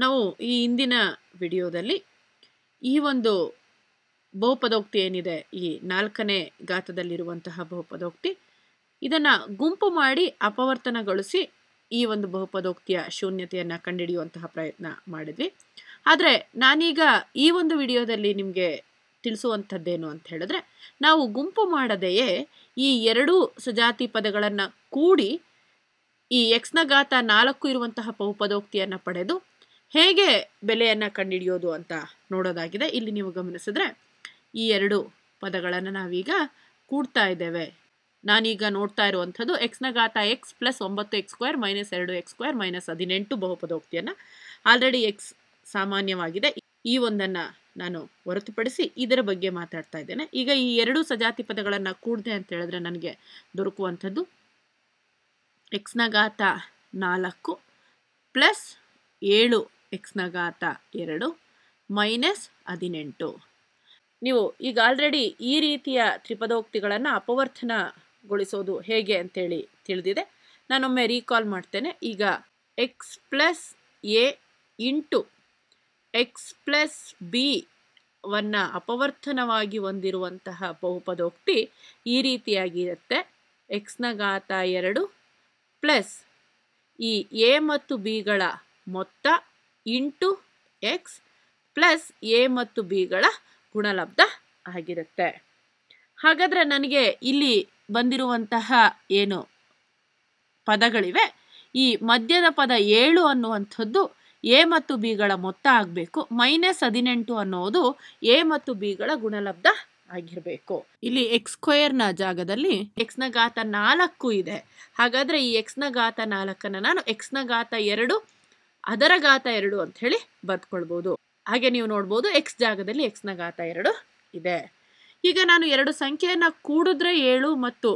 ನಾವು ಈ ಇಂದಿನ ವಿಡಿಯೋದಲ್ಲಿ ಈ ಒಂದು ಬಹುಪದೋಕ್ತಿ ಏನಿದೆ ಈ ನಾಲ್ಕನೇ ಘಾತದಲ್ಲಿರುವಂತಹ ಬಹುಪದೋಕ್ತಿ ಇದನ್ನು ಗುಂಪು ಮಾಡಿ ಅಪವರ್ತನಗೊಳಿಸಿ ಈ ಒಂದು ಬಹುಪದೋಕ್ತಿಯ ಶೂನ್ಯತೆಯನ್ನು ಕಂಡುಹಿಡಿಯುವಂತಹ ಪ್ರಯತ್ನ ಮಾಡಿದ್ವಿ ಆದರೆ ನಾನೀಗ ಈ ಒಂದು ವಿಡಿಯೋದಲ್ಲಿ ನಿಮಗೆ ತಿಳಿಸುವಂಥದ್ದೇನು ಅಂತ ಹೇಳಿದ್ರೆ ನಾವು ಗುಂಪು ಮಾಡದೆಯೇ ಈ ಎರಡೂ ಸಜಾತಿ ಪದಗಳನ್ನು ಕೂಡಿ ಈ ಎಕ್ಸ್ನ ಘಾತ ನಾಲ್ಕು ಇರುವಂತಹ ಬಹುಪದೋಕ್ತಿಯನ್ನು ಪಡೆದು ಹೇಗೆ ಬೆಲೆಯನ್ನು ಹಿಡಿಯೋದು ಅಂತ ನೋಡೋದಾಗಿದೆ ಇಲ್ಲಿ ನೀವು ಗಮನಿಸಿದ್ರೆ ಈ ಎರಡು ಪದಗಳನ್ನು ನಾವೀಗ ಕೂಡ್ತಾ ಇದ್ದೇವೆ ನಾನೀಗ ನೋಡ್ತಾ ಇರುವಂಥದ್ದು ಎಕ್ಸ್ನ ಘಾತ ಎಕ್ಸ್ ಪ್ಲಸ್ ಒಂಬತ್ತು ಎಕ್ಸ್ ಸ್ಕ್ವೇರ್ ಮೈನಸ್ ಎರಡು ಎಕ್ಸ್ ಸ್ಕ್ವೇರ್ ಮೈನಸ್ ಹದಿನೆಂಟು ಬಹುಪದೋಕ್ತಿಯನ್ನು ಆಲ್ರೆಡಿ ಎಕ್ಸ್ ಸಾಮಾನ್ಯವಾಗಿದೆ ಈ ಒಂದನ್ನು ನಾನು ಹೊರತುಪಡಿಸಿ ಇದರ ಬಗ್ಗೆ ಮಾತಾಡ್ತಾ ಇದ್ದೇನೆ ಈಗ ಈ ಎರಡು ಸಜಾತಿ ಪದಗಳನ್ನು ಕೂಡಿದೆ ಅಂತ ಹೇಳಿದ್ರೆ ನನಗೆ ದೊರಕುವಂಥದ್ದು ಎಕ್ಸ್ನ ಘಾತ ನಾಲ್ಕು ಪ್ಲಸ್ ಏಳು ಎಕ್ಸ್ನ ಘಾತ ಎರಡು ಮೈನಸ್ ಹದಿನೆಂಟು ನೀವು ಈಗ ಆಲ್ರೆಡಿ ಈ ರೀತಿಯ ತ್ರಿಪದೋಕ್ತಿಗಳನ್ನು ಅಪವರ್ತನಗೊಳಿಸೋದು ಹೇಗೆ ಅಂತೇಳಿ ತಿಳಿದಿದೆ ನಾನೊಮ್ಮೆ ರೀಕಾಲ್ ಮಾಡ್ತೇನೆ ಈಗ x plus A into x plus B ವನ್ನು ಅಪವರ್ತನವಾಗಿ ಹೊಂದಿರುವಂತಹ ಬಹುಪದೋಕ್ತಿ ಈ ರೀತಿಯಾಗಿರುತ್ತೆ ಎಕ್ಸ್ನ ಘಾತ ಎರಡು ಪ್ಲಸ್ ಈ ಎ ಮತ್ತು ಬಿಗಳ ಮೊತ್ತ ಇಂಟು ಎಕ್ಸ್ ಪ್ಲಸ್ ಎ ಮತ್ತು ಬಿಗಳ ಗುಣಲಬ್ಧ ಆಗಿರುತ್ತೆ ಹಾಗಾದರೆ ನನಗೆ ಇಲ್ಲಿ ಬಂದಿರುವಂತಹ ಏನು ಪದಗಳಿವೆ ಈ ಮಧ್ಯದ ಪದ ಏಳು ಅನ್ನುವಂಥದ್ದು ಎ ಮತ್ತು ಬಿಗಳ ಮೊತ್ತ ಆಗಬೇಕು ಮೈನಸ್ ಹದಿನೆಂಟು ಅನ್ನೋದು ಎ ಮತ್ತು ಬಿಗಳ ಗುಣಲಬ್ಧ ಆಗಿರಬೇಕು ಇಲ್ಲಿ ಎಕ್ಸ್ ಸ್ಕ್ವೇರ್ನ ಜಾಗದಲ್ಲಿ ಎಕ್ಸ್ನ ಘಾತ ನಾಲ್ಕು ಇದೆ ಹಾಗಾದರೆ ಈ ಎಕ್ಸ್ನ ಘಾತ ನಾಲ್ಕನ್ನು ನಾನು ಎಕ್ಸ್ನ ಘಾತ ಎರಡು ಅದರ ಘಾತ ಎರಡು ಅಂತ ಹೇಳಿ ಬರ್ಕೊಳ್ಬೋದು ಹಾಗೆ ನೀವು ನೋಡ್ಬೋದು ಎಕ್ಸ್ ಜಾಗದಲ್ಲಿ ಎಕ್ಸ್ನ ಘಾತ ಎರಡು ಇದೆ ಈಗ ನಾನು ಎರಡು ಸಂಖ್ಯೆಯನ್ನು ಕೂಡಿದ್ರೆ ಏಳು ಮತ್ತು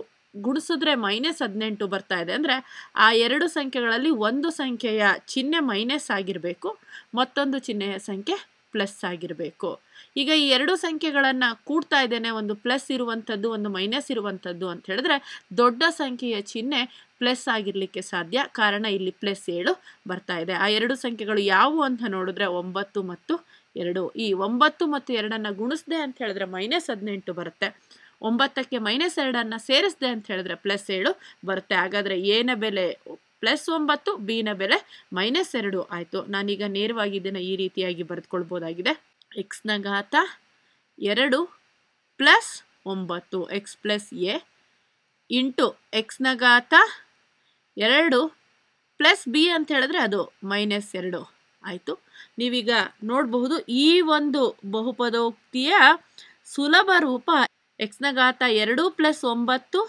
ಗುಣಿಸಿದ್ರೆ ಮೈನಸ್ ಹದಿನೆಂಟು ಬರ್ತಾ ಇದೆ ಅಂದರೆ ಆ ಎರಡು ಸಂಖ್ಯೆಗಳಲ್ಲಿ ಒಂದು ಸಂಖ್ಯೆಯ ಚಿಹ್ನೆ ಮೈನಸ್ ಆಗಿರಬೇಕು ಮತ್ತೊಂದು ಚಿಹ್ನೆಯ ಸಂಖ್ಯೆ ಪ್ಲಸ್ ಆಗಿರಬೇಕು ಈಗ ಈ ಎರಡು ಸಂಖ್ಯೆಗಳನ್ನು ಕೂಡ್ತಾ ಇದ್ದೇನೆ ಒಂದು ಪ್ಲಸ್ ಇರುವಂಥದ್ದು ಒಂದು ಮೈನಸ್ ಇರುವಂಥದ್ದು ಅಂತ ಹೇಳಿದ್ರೆ ದೊಡ್ಡ ಸಂಖ್ಯೆಯ ಚಿಹ್ನೆ ಪ್ಲಸ್ ಆಗಿರಲಿಕ್ಕೆ ಸಾಧ್ಯ ಕಾರಣ ಇಲ್ಲಿ ಪ್ಲಸ್ ಏಳು ಬರ್ತಾ ಇದೆ ಆ ಎರಡು ಸಂಖ್ಯೆಗಳು ಯಾವುವು ಅಂತ ನೋಡಿದ್ರೆ ಒಂಬತ್ತು ಮತ್ತು ಎರಡು ಈ ಒಂಬತ್ತು ಮತ್ತು ಎರಡನ್ನು ಗುಣಿಸ್ದೆ ಅಂತ ಹೇಳಿದ್ರೆ ಮೈನಸ್ ಹದಿನೆಂಟು ಬರುತ್ತೆ ಒಂಬತ್ತಕ್ಕೆ ಮೈನಸ್ ಎರಡನ್ನು ಸೇರಿಸ್ದೆ ಅಂತ ಹೇಳಿದ್ರೆ ಪ್ಲಸ್ ಏಳು ಬರುತ್ತೆ ಹಾಗಾದರೆ ಏನ ಬೆಲೆ ಪ್ಲಸ್ ಒಂಬತ್ತು ಬಿನ ಬೆಲೆ ಮೈನಸ್ ಎರಡು ಆಯಿತು ನಾನೀಗ ನೇರವಾಗಿ ಇದನ್ನು ಈ ರೀತಿಯಾಗಿ ಬರೆದುಕೊಳ್ಬೋದಾಗಿದೆ ಎಕ್ಸ್ನ ಘಾತ ಎರಡು ಪ್ಲಸ್ ಒಂಬತ್ತು ಎಕ್ಸ್ ಪ್ಲಸ್ ಎ ಇಂಟು ಎಕ್ಸ್ನ ಘಾತ ಎರಡು ಪ್ಲಸ್ ಬಿ ಅಂತ ಹೇಳಿದ್ರೆ ಅದು ಮೈನಸ್ ಎರಡು ಆಯಿತು ನೀವೀಗ ನೋಡಬಹುದು ಈ ಒಂದು ಬಹುಪದೋಕ್ತಿಯ ಸುಲಭ ರೂಪ ಎಕ್ಸ್ನ ಘಾತ ಎರಡು ಪ್ಲಸ್ ಒಂಬತ್ತು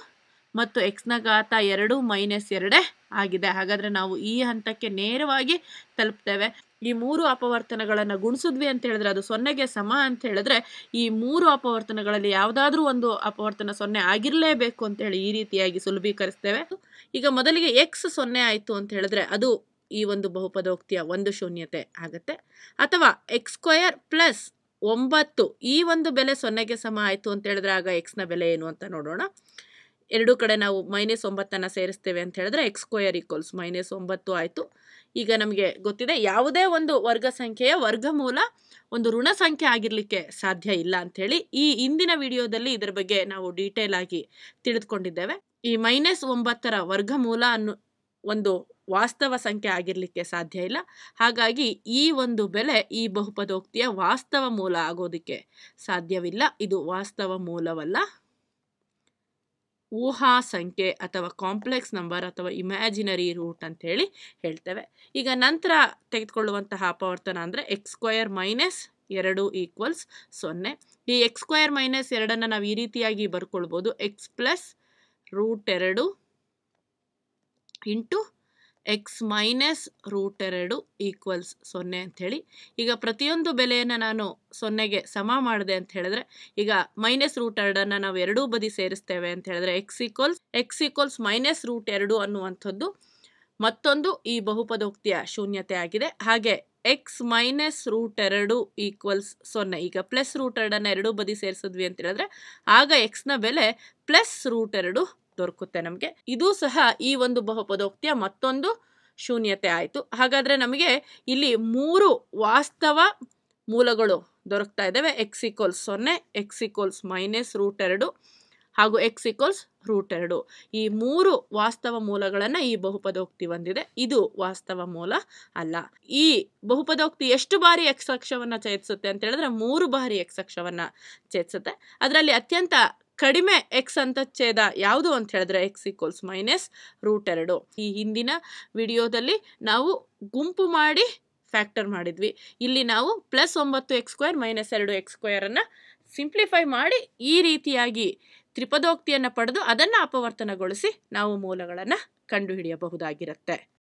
ಮತ್ತು ಎಕ್ಸ್ನ ಘಾತ ಎರಡು ಮೈನಸ್ ಎರಡೇ ಆಗಿದೆ ಹಾಗಾದರೆ ನಾವು ಈ ಹಂತಕ್ಕೆ ನೇರವಾಗಿ ತಲುಪ್ತೇವೆ ಈ ಮೂರು ಅಪವರ್ತನಗಳನ್ನು ಗುಣಿಸಿದ್ವಿ ಅಂತ ಹೇಳಿದ್ರೆ ಅದು ಸೊನ್ನೆಗೆ ಸಮ ಅಂತ ಹೇಳಿದ್ರೆ ಈ ಮೂರು ಅಪವರ್ತನಗಳಲ್ಲಿ ಯಾವುದಾದ್ರೂ ಒಂದು ಅಪವರ್ತನ ಸೊನ್ನೆ ಆಗಿರಲೇಬೇಕು ಅಂತ ಹೇಳಿ ಈ ರೀತಿಯಾಗಿ ಸುಲಭೀಕರಿಸ್ತೇವೆ ಈಗ ಮೊದಲಿಗೆ ಎಕ್ಸ್ ಸೊನ್ನೆ ಆಯಿತು ಅಂತ ಹೇಳಿದ್ರೆ ಅದು ಈ ಒಂದು ಬಹುಪದೋಕ್ತಿಯ ಒಂದು ಶೂನ್ಯತೆ ಆಗುತ್ತೆ ಅಥವಾ ಎಕ್ಸ್ ಸ್ಕ್ವಯರ್ ಪ್ಲಸ್ ಒಂಬತ್ತು ಈ ಒಂದು ಬೆಲೆ ಸೊನ್ನೆಗೆ ಸಮ ಆಯಿತು ಅಂತ ಹೇಳಿದ್ರೆ ಆಗ ಎಕ್ಸ್ನ ಬೆಲೆ ಏನು ಅಂತ ನೋಡೋಣ ಎರಡೂ ಕಡೆ ನಾವು ಮೈನಸ್ ಒಂಬತ್ತನ್ನು ಸೇರಿಸ್ತೇವೆ ಅಂತ ಹೇಳಿದ್ರೆ ಎಕ್ಸ್ ಸ್ಕ್ವಯರ್ ಈಕ್ವಲ್ಸ್ ಮೈನಸ್ ಒಂಬತ್ತು ಆಯಿತು ಈಗ ನಮಗೆ ಗೊತ್ತಿದೆ ಯಾವುದೇ ಒಂದು ವರ್ಗ ಸಂಖ್ಯೆಯ ವರ್ಗಮೂಲ ಒಂದು ಋಣ ಸಂಖ್ಯೆ ಆಗಿರಲಿಕ್ಕೆ ಸಾಧ್ಯ ಇಲ್ಲ ಅಂಥೇಳಿ ಈ ಇಂದಿನ ವಿಡಿಯೋದಲ್ಲಿ ಇದರ ಬಗ್ಗೆ ನಾವು ಡೀಟೇಲ್ ಆಗಿ ತಿಳಿದುಕೊಂಡಿದ್ದೇವೆ ಈ ಮೈನಸ್ ಒಂಬತ್ತರ ವರ್ಗಮೂಲ ಅನ್ನು ಒಂದು ವಾಸ್ತವ ಸಂಖ್ಯೆ ಆಗಿರಲಿಕ್ಕೆ ಸಾಧ್ಯ ಇಲ್ಲ ಹಾಗಾಗಿ ಈ ಒಂದು ಬೆಲೆ ಈ ಬಹುಪದೋಕ್ತಿಯ ವಾಸ್ತವ ಮೂಲ ಆಗೋದಕ್ಕೆ ಸಾಧ್ಯವಿಲ್ಲ ಇದು ವಾಸ್ತವ ಮೂಲವಲ್ಲ ಊಹಾ ಸಂಖ್ಯೆ ಅಥವಾ ಕಾಂಪ್ಲೆಕ್ಸ್ ನಂಬರ್ ಅಥವಾ ಇಮ್ಯಾಜಿನರಿ ರೂಟ್ ಅಂತ ಹೇಳಿ ಹೇಳ್ತೇವೆ ಈಗ ನಂತರ ತೆಗೆದುಕೊಳ್ಳುವಂತಹ ಅಪವರ್ತನ ಅಂದರೆ ಎಕ್ಸ್ ಸ್ಕ್ವಯರ್ ಮೈನಸ್ ಎರಡು ಈಕ್ವಲ್ಸ್ ಸೊನ್ನೆ ಈ ಎಕ್ಸ್ ಸ್ಕ್ವಯರ್ ಮೈನಸ್ ಎರಡನ್ನು ನಾವು ಈ ರೀತಿಯಾಗಿ ಬರ್ಕೊಳ್ಬೋದು ಎಕ್ಸ್ ಪ್ಲಸ್ ರೂಟ್ ಎರಡು ಇಂಟು ಎಕ್ಸ್ ಮೈನಸ್ ರೂಟ್ ಎರಡು ಈಕ್ವಲ್ಸ್ ಸೊನ್ನೆ ಅಂಥೇಳಿ ಈಗ ಪ್ರತಿಯೊಂದು ಬೆಲೆಯನ್ನು ನಾನು ಸೊನ್ನೆಗೆ ಸಮ ಮಾಡಿದೆ ಅಂತ ಹೇಳಿದ್ರೆ ಈಗ ಮೈನಸ್ ರೂಟ್ ಎರಡನ್ನು ನಾವು ಎರಡೂ ಬದಿ ಸೇರಿಸ್ತೇವೆ ಅಂತ ಹೇಳಿದ್ರೆ x equals x equals minus root ಎರಡು ಅನ್ನುವಂಥದ್ದು ಮತ್ತೊಂದು ಈ ಬಹುಪದೋಕ್ತಿಯ ಶೂನ್ಯತೆ ಆಗಿದೆ ಹಾಗೆ ಎಕ್ಸ್ ಮೈನಸ್ ರೂಟ್ ಎರಡು ಈಕ್ವಲ್ಸ್ ಸೊನ್ನೆ ಈಗ ಪ್ಲಸ್ ರೂಟ್ ಎರಡನ್ನು ಎರಡೂ ಬದಿ ಸೇರಿಸಿದ್ವಿ ಅಂತ ಹೇಳಿದ್ರೆ ಆಗ ಎಕ್ಸ್ನ ಬೆಲೆ ಪ್ಲಸ್ ರೂಟ್ ಎರಡು ದೊರಕುತ್ತೆ ನಮಗೆ ಇದು ಸಹ ಈ ಒಂದು ಬಹುಪದೋಕ್ತಿಯ ಮತ್ತೊಂದು ಶೂನ್ಯತೆ ಆಯಿತು ಹಾಗಾದರೆ ನಮಗೆ ಇಲ್ಲಿ ಮೂರು ವಾಸ್ತವ ಮೂಲಗಳು ದೊರಕ್ತಾ ಇದ್ದಾವೆ ಎಕ್ಸ್ ಈಕ್ವಲ್ಸ್ ಸೊನ್ನೆ ಎಕ್ಸ್ ಮೈನಸ್ ರೂಟ್ ಎರಡು ಹಾಗೂ ಎಕ್ಸ್ ಈಕ್ವಲ್ಸ್ ರೂಟ್ ಎರಡು ಈ ಮೂರು ವಾಸ್ತವ ಮೂಲಗಳನ್ನು ಈ ಬಹುಪದೋಕ್ತಿ ಹೊಂದಿದೆ ಇದು ವಾಸ್ತವ ಮೂಲ ಅಲ್ಲ ಈ ಬಹುಪದೋಕ್ತಿ ಎಷ್ಟು ಬಾರಿ ಎಕ್ಸ್ ಅಕ್ಷವನ್ನು ಛೇದಿಸುತ್ತೆ ಅಂತ ಹೇಳಿದ್ರೆ ಮೂರು ಬಾರಿ ಎಕ್ಸ್ ಅಕ್ಷವನ್ನು ಛೇದಿಸುತ್ತೆ ಅದರಲ್ಲಿ ಅತ್ಯಂತ ಕಡಿಮೆ ಎಕ್ಸ್ ಅಂತ ಛೇದ ಯಾವುದು ಅಂತ ಹೇಳಿದ್ರೆ ಎಕ್ಸ್ ಈಕ್ವಲ್ಸ್ ಮೈನಸ್ ರೂಟ್ ಎರಡು ಈ ಹಿಂದಿನ ವಿಡಿಯೋದಲ್ಲಿ ನಾವು ಗುಂಪು ಮಾಡಿ ಫ್ಯಾಕ್ಟರ್ ಮಾಡಿದ್ವಿ ಇಲ್ಲಿ ನಾವು ಪ್ಲಸ್ ಒಂಬತ್ತು ಎಕ್ಸ್ ಸ್ಕ್ವೇರ್ ಮೈನಸ್ ಎರಡು ಎಕ್ಸ್ ಸ್ಕ್ವೇರನ್ನು ಸಿಂಪ್ಲಿಫೈ ಮಾಡಿ ಈ ರೀತಿಯಾಗಿ ತ್ರಿಪದೋಕ್ತಿಯನ್ನು ಪಡೆದು ಅದನ್ನು ಅಪವರ್ತನಗೊಳಿಸಿ ನಾವು ಮೂಲಗಳನ್ನು ಕಂಡುಹಿಡಿಯಬಹುದಾಗಿರುತ್ತೆ